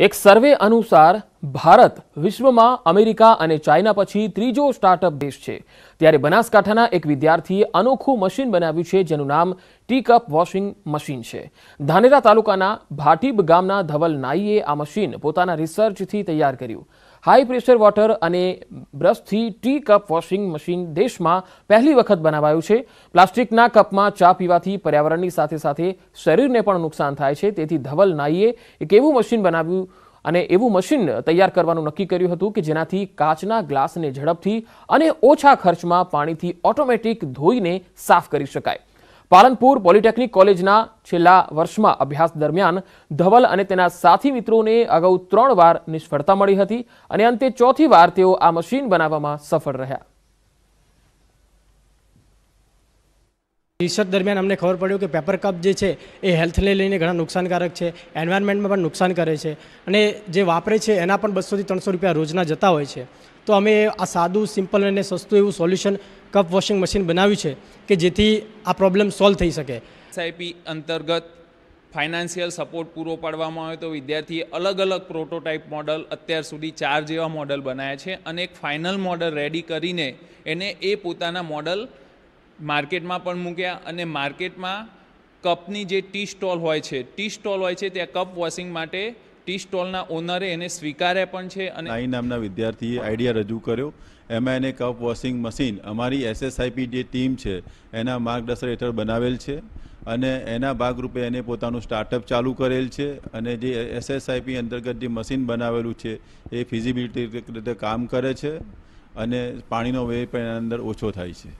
એક સર્વે અનુસાર ભારત વિશ્વમાં અમેરિકા અને ચાઇના પછી ત્રીજો સ્ટાર્ટઅપ દેશ છે ત્યારે બનાસકાંઠાના એક વિદ્યાર્થીએ અનોખું મશીન બનાવ્યું છે જેનું નામ ટીકઅપ વોશિંગ મશીન છે ધાનેરા તાલુકાના ભાટીબ ગામના ધવલ નાઈએ આ મશીન પોતાના રિસર્ચથી તૈયાર કર્યું હાઈ પ્રેશર વોટર અને બ્રશથી ટી કપ વોશિંગ મશીન દેશમાં પહેલી વખત બનાવાયું છે પ્લાસ્ટિકના કપમાં ચા પીવાથી પર્યાવરણની સાથે સાથે શરીરને પણ નુકસાન થાય છે તેથી ધવલ નાઈએ એક એવું મશીન બનાવ્યું અને એવું મશીન તૈયાર કરવાનું નક્કી કર્યું હતું કે જેનાથી કાચના ગ્લાસને ઝડપથી અને ઓછા ખર્ચમાં પાણીથી ઓટોમેટિક ધોઈને સાફ કરી શકાય પાલનપુર પોલિટેકનિક કોલેજના છેલ્લા વર્ષમાં અભ્યાસ દરમિયાન ધવલ અને તેના સાથી મિત્રોને અગાઉ ત્રણ વાર નિષ્ફળતા મળી હતી અને અંતે ચોથી વાર તેઓ આ મશીન બનાવવામાં સફળ રહ્યા રિસર્ચ દરમિયાન અમને ખબર પડ્યું કે પેપર કપ જે છે એ હેલ્થને લઈને ઘણા નુકસાનકારક છે એન્વાયરમેન્ટમાં પણ નુકસાન કરે છે અને જે વાપરે છે એના પણ બસોથી ત્રણસો રૂપિયા રોજના જતા હોય છે તો અમે આ સાદું સિમ્પલ અને સસ્તું એવું સોલ્યુશન કપ વોશિંગ મશીન બનાવ્યું છે કે જેથી આ પ્રોબ્લેમ સોલ્વ થઈ શકે એસઆઈપી અંતર્ગત ફાઇનાન્શિયલ સપોર્ટ પૂરો પાડવામાં આવે તો વિદ્યાર્થીએ અલગ અલગ પ્રોટોટાઇપ મોડલ અત્યાર સુધી ચાર જેવા મોડલ બનાવ્યા છે અને એક ફાઇનલ મોડલ રેડી કરીને એને એ પોતાના મોડલ માર્કેટમાં પણ મૂક્યા અને માર્કેટમાં કપની જે ટી સ્ટોલ હોય છે ટી સ્ટોલ હોય છે ત્યાં કપ વોશિંગ માટે ટી સ્ટોલના ઓનરે એને સ્વીકારે પણ છે અને નાઈ નામના વિદ્યાર્થીએ આઈડિયા રજૂ કર્યો એમાં એને કપ વોશિંગ મશીન અમારી એસએસઆઈપી જે ટીમ છે એના માર્ગદર્શન હેઠળ બનાવેલ છે અને એના ભાગરૂપે એને પોતાનું સ્ટાર્ટઅપ ચાલુ કરેલ છે અને જે એસએસઆઈપી અંતર્ગત જે મશીન બનાવેલું છે એ ફિઝિબિલિટી રીતે કામ કરે છે અને પાણીનો વ્યય પણ એના અંદર ઓછો થાય છે